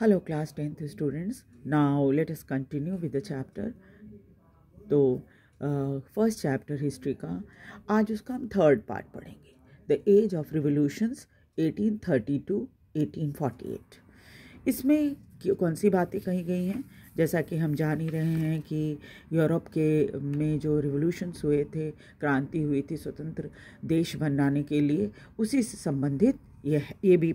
Hello class tenth students now let us continue with the chapter तो first chapter history का आज उसका हम थर्ड पार्ट पढ़ेंगे the age of revolutions 1832 to 1848 इसमें कौन सी बातें कही गई हैं जैसा कि हम जान ही रहे हैं कि यूरोप के में जो रिवोल्यूशंस हुए थे क्रांति हुई थी स्वतंत्र देश बनाने के लिए उसी से संबंधित यह ये भी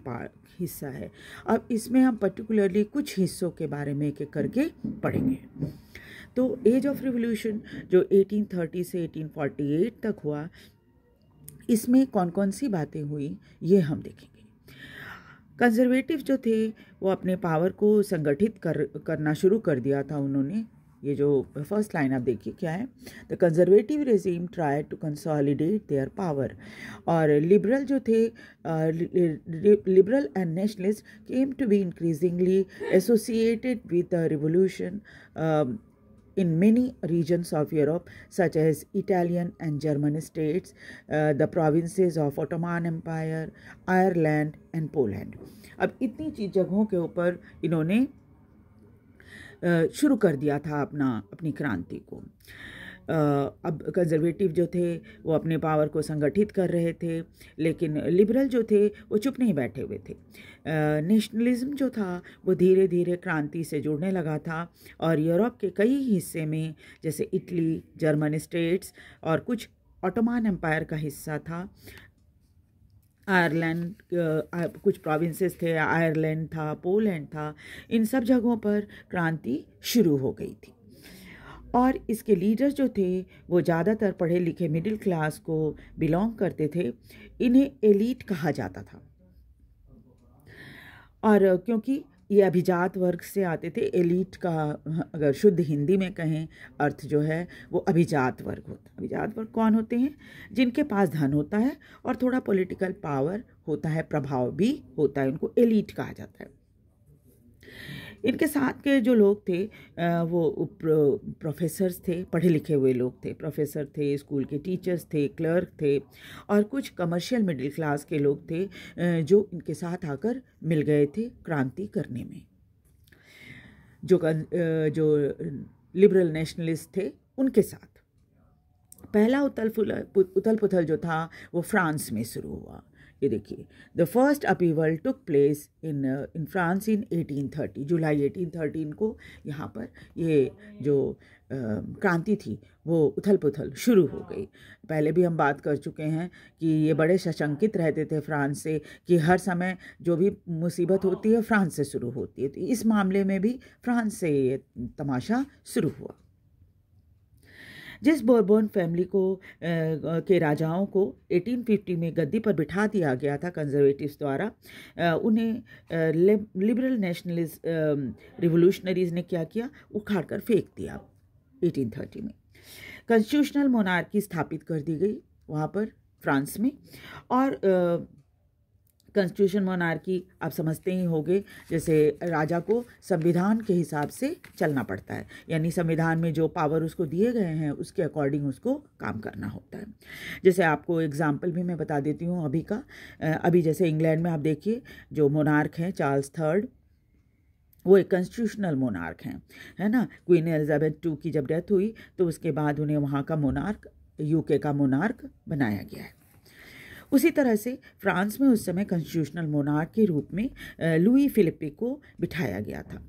हिस्सा है अब इसमें हम पर्टिकुलरली कुछ हिस्सों के बारे में एक एक करके पढ़ेंगे तो एज ऑफ रिवोल्यूशन जो 1830 से 1848 तक हुआ इसमें कौन कौन सी बातें हुई ये हम देखेंगे कंजर्वेटिव जो थे वो अपने पावर को संगठित कर करना शुरू कर दिया था उन्होंने ये जो फर्स्ट लाइन आप देखिए क्या है the conservative regime try to consolidate their power और लिबरल जो थे liberal and nationalist came to be increasingly associated with the revolution in many regions of Europe such as Italian and German states the province of of empire Ireland and Poland अब इतनी चीज जगहों के ऊपर इन्होंने शुरू कर दिया था अपना अपनी क्रांति को अब कंजर्वेटिव जो थे वो अपने पावर को संगठित कर रहे थे लेकिन लिबरल जो थे वो चुप नहीं बैठे हुए थे नेशनलिज्म जो था वो धीरे धीरे क्रांति से जुड़ने लगा था और यूरोप के कई हिस्से में जैसे इटली जर्मन स्टेट्स और कुछ ऑटोमान एम्पायर का हिस्सा था आयरलैंड कुछ प्रोविंसेस थे आयरलैंड था पोलैंड था इन सब जगहों पर क्रांति शुरू हो गई थी और इसके लीडर जो थे वो ज़्यादातर पढ़े लिखे मिडिल क्लास को बिलोंग करते थे इन्हें एलीट कहा जाता था और क्योंकि ये अभिजात वर्ग से आते थे एलिट का अगर शुद्ध हिंदी में कहें अर्थ जो है वो अभिजात वर्ग होता है अभिजात वर्ग कौन होते हैं जिनके पास धन होता है और थोड़ा पॉलिटिकल पावर होता है प्रभाव भी होता है उनको एलिट कहा जाता है इनके साथ के जो लोग थे वो प्रोफेसर्स थे पढ़े लिखे हुए लोग थे प्रोफेसर थे स्कूल के टीचर्स थे क्लर्क थे और कुछ कमर्शियल मिडिल क्लास के लोग थे जो इनके साथ आकर मिल गए थे क्रांति करने में जो जो लिबरल नेशनलिस्ट थे उनके साथ पहला उथल उथल पुथल जो था वो फ्रांस में शुरू हुआ ये देखिए the first upheaval took place in in France in 1830 जुलाई 1813 को यहाँ पर ये जो um, क्रांति थी वो उथल पुथल शुरू हो गई पहले भी हम बात कर चुके हैं कि ये बड़े सशंकित रहते थे फ्रांस से कि हर समय जो भी मुसीबत होती है फ्रांस से शुरू होती है तो इस मामले में भी फ्रांस से ये तमाशा शुरू हुआ जिस बोरबोन फैमिली को आ, के राजाओं को 1850 में गद्दी पर बिठा दिया गया था कंजर्वेटिव द्वारा आ, उन्हें आ, लिबरल नेशनलिस्ट रिवोल्यूशनरीज ने क्या किया उखाड़ कर फेंक दिया 1830 में कॉन्स्टिट्यूशनल मोनार्की स्थापित कर दी गई वहाँ पर फ्रांस में और आ, कंस्टिट्यूशन मोनार्की आप समझते ही होंगे जैसे राजा को संविधान के हिसाब से चलना पड़ता है यानी संविधान में जो पावर उसको दिए गए हैं उसके अकॉर्डिंग उसको काम करना होता है जैसे आपको एग्जाम्पल भी मैं बता देती हूँ अभी का अभी जैसे इंग्लैंड में आप देखिए जो मोनार्क हैं चार्ल्स थर्ड वो एक कॉन्स्टिट्यूशनल मोनार्क हैं है ना क्वीन एलिजाबेथ टू की जब डेथ हुई तो उसके बाद उन्हें वहाँ का मोनार्क यूके का मोनार्क बनाया गया है उसी तरह से फ्रांस में उस समय कॉन्स्टिट्यूशनल मोनार्क के रूप में लुई फिलिपे को बिठाया गया था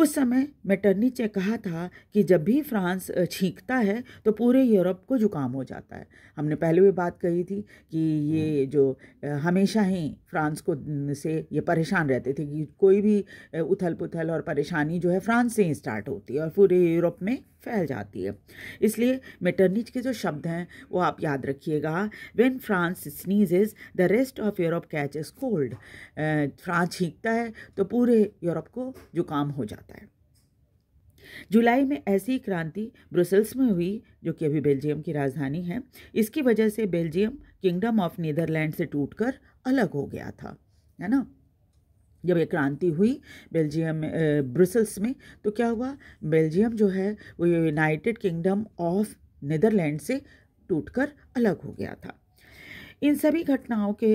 उस समय मेटर्निच ने कहा था कि जब भी फ्रांस छींकता है तो पूरे यूरोप को जुकाम हो जाता है हमने पहले भी बात कही थी कि ये हम्म। जो हमेशा ही फ्रांस को से ये परेशान रहते थे कि कोई भी उथल पुथल और परेशानी जो है फ्रांस से ही स्टार्ट होती है और पूरे यूरोप में फैल जाती है इसलिए मेटर्निच के जो शब्द हैं वो आप याद रखिएगा when France sneezes the rest of Europe catch cold France छींकता है तो पूरे यूरोप को जुकाम हो जाता है जाता है जुलाई में ऐसी क्रांति ब्रुसेल्स में हुई जो कि अभी बेल्जियम की राजधानी है इसकी वजह से बेल्जियम किंगडम ऑफ नीदरलैंड से टूटकर अलग हो गया था है ना जब ये क्रांति हुई बेल्जियम में ब्रुसेल्स में तो क्या हुआ बेल्जियम जो है वो यूनाइटेड किंगडम ऑफ नीदरलैंड से टूटकर अलग हो गया था इन सभी घटनाओं के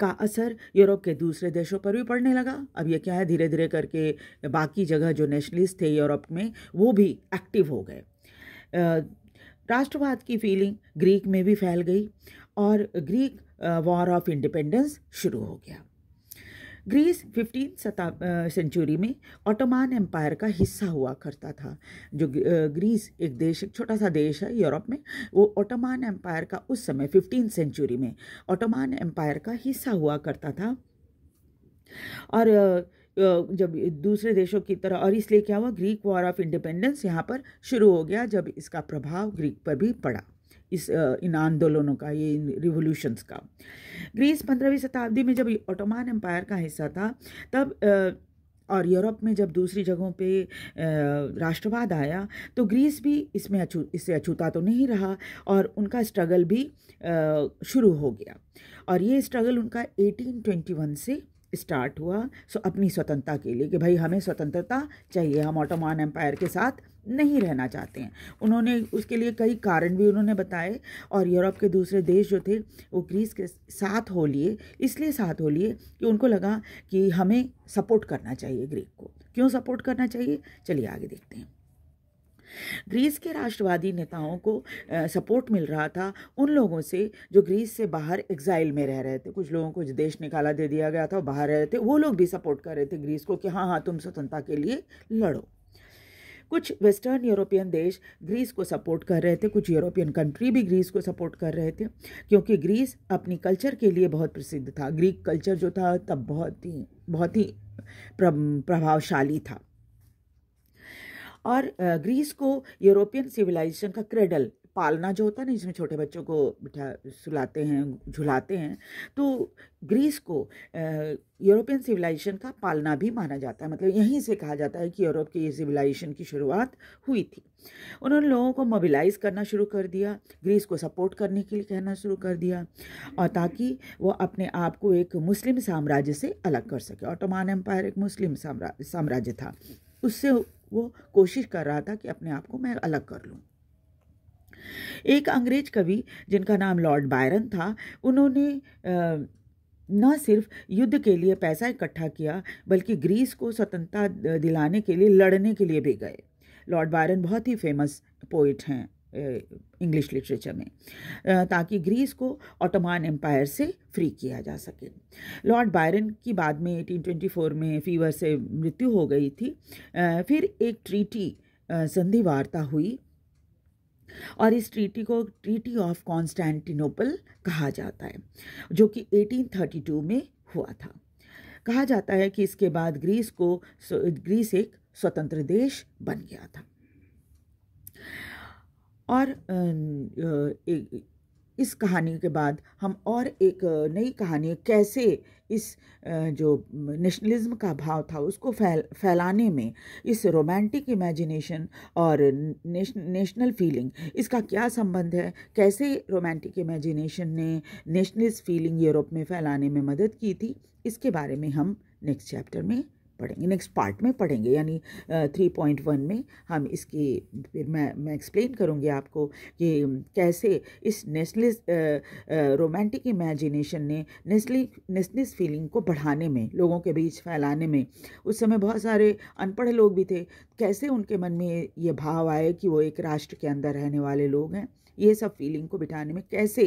का असर यूरोप के दूसरे देशों पर भी पड़ने लगा अब ये क्या है धीरे धीरे करके बाकी जगह जो नेशनलिस्ट थे यूरोप में वो भी एक्टिव हो गए राष्ट्रवाद की फीलिंग ग्रीक में भी फैल गई और ग्रीक वॉर ऑफ इंडिपेंडेंस शुरू हो गया ग्रीस फिफ्टीन शता सेंचुरी में ऑटोमान एम्पायर का हिस्सा हुआ करता था जो ग्रीस एक देश एक छोटा सा देश है यूरोप में वो ऑटोमान एम्पायर का उस समय फिफ्टीन सेंचुरी में ऑटोमान एम्पायर का हिस्सा हुआ करता था और जब दूसरे देशों की तरह और इसलिए क्या हुआ ग्रीक वॉर ऑफ इंडिपेंडेंस यहाँ पर शुरू हो गया जब इसका प्रभाव ग्रीक पर भी पड़ा इस इन आंदोलनों का ये इन रिवोल्यूशंस का ग्रीस पंद्रहवीं शताब्दी में जब ओटोमान एम्पायर का हिस्सा था तब और यूरोप में जब दूसरी जगहों पे राष्ट्रवाद आया तो ग्रीस भी इसमें अछू इससे अछूता तो नहीं रहा और उनका स्ट्रगल भी शुरू हो गया और ये स्ट्रगल उनका 1821 से स्टार्ट हुआ सो अपनी स्वतंत्रता के लिए कि भाई हमें स्वतंत्रता चाहिए हम ऑटोमान एम्पायर के साथ नहीं रहना चाहते हैं उन्होंने उसके लिए कई कारण भी उन्होंने बताए और यूरोप के दूसरे देश जो थे वो ग्रीस के साथ हो लिए इसलिए साथ हो लिए कि उनको लगा कि हमें सपोर्ट करना चाहिए ग्रीक को क्यों सपोर्ट करना चाहिए चलिए आगे देखते हैं ग्रीस के राष्ट्रवादी नेताओं को सपोर्ट मिल रहा था उन लोगों से जो ग्रीस से बाहर एग्जाइल में रह रहे थे कुछ लोगों को देश निकाला दे दिया गया था और बाहर रहे थे वो लोग भी सपोर्ट कर रहे थे ग्रीस को कि हाँ हाँ तुम स्वतंत्रता के लिए लड़ो कुछ वेस्टर्न यूरोपियन देश ग्रीस को सपोर्ट कर रहे थे कुछ यूरोपियन कंट्री भी ग्रीस को सपोर्ट कर रहे थे क्योंकि ग्रीस अपनी कल्चर के लिए बहुत प्रसिद्ध था ग्रीक कल्चर जो था तब बहुत ही बहुत ही प्रभावशाली था और ग्रीस को यूरोपियन सिविलाइजेशन का क्रेडल पालना जो होता है ना जिसमें छोटे बच्चों को बिठा सुलाते हैं झुलाते हैं तो ग्रीस को यूरोपियन सिविलाइजेशन का पालना भी माना जाता है मतलब यहीं से कहा जाता है कि यूरोप की सिविलाइजेशन की शुरुआत हुई थी उन्होंने लोगों को मोबिलाइज करना शुरू कर दिया ग्रीस को सपोर्ट करने के लिए कहना शुरू कर दिया और ताकि वो अपने आप को एक मुस्लिम साम्राज्य से अलग कर सके ऑटोमान एम्पायर एक मुस्लिम साम्राज्य था उससे वो कोशिश कर रहा था कि अपने आप को मैं अलग कर लूँ एक अंग्रेज कवि जिनका नाम लॉर्ड बायरन था उन्होंने न सिर्फ युद्ध के लिए पैसा इकट्ठा किया बल्कि ग्रीस को स्वतंत्रता दिलाने के लिए लड़ने के लिए भी गए लॉर्ड बायरन बहुत ही फेमस पोइट हैं इंग्लिश लिटरेचर में ताकि ग्रीस को ओटोमान एम्पायर से फ्री किया जा सके लॉर्ड बायरन की बाद में 1824 में फीवर से मृत्यु हो गई थी फिर एक ट्रीटी संधि वार्ता हुई और इस ट्रीटी को ट्रीटी ऑफ कॉन्स्टेंटिनोपल कहा जाता है जो कि 1832 में हुआ था कहा जाता है कि इसके बाद ग्रीस को ग्रीस एक स्वतंत्र देश बन गया था और इस कहानी के बाद हम और एक नई कहानी कैसे इस जो नेशनलिज्म का भाव था उसको फैल फैलाने में इस रोमांटिक इमेजिनेशन और नेश, नेशनल फीलिंग इसका क्या संबंध है कैसे रोमांटिक इमेजिनेशन ने नेशनलिस्ट फीलिंग यूरोप में फैलाने में मदद की थी इसके बारे में हम नेक्स्ट चैप्टर में पढ़ेंगे नेक्स्ट पार्ट में पढ़ेंगे यानी थ्री पॉइंट वन में हम इसकी फिर मैं मैं एक्सप्लेन करूँगी आपको कि कैसे इस नेस्लिस रोमांटिक इमेजिनेशन ने नेस्ली नेस्लिस फीलिंग को बढ़ाने में लोगों के बीच फैलाने में उस समय बहुत सारे अनपढ़ लोग भी थे कैसे उनके मन में ये भाव आए कि वो एक राष्ट्र के अंदर रहने वाले लोग हैं ये सब फीलिंग को बिठाने में कैसे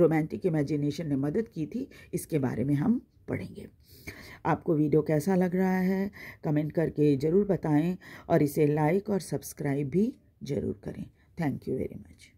रोमांटिक इमेजिनेशन ने मदद की थी इसके बारे में हम पढ़ेंगे आपको वीडियो कैसा लग रहा है कमेंट करके ज़रूर बताएं और इसे लाइक और सब्सक्राइब भी ज़रूर करें थैंक यू वेरी मच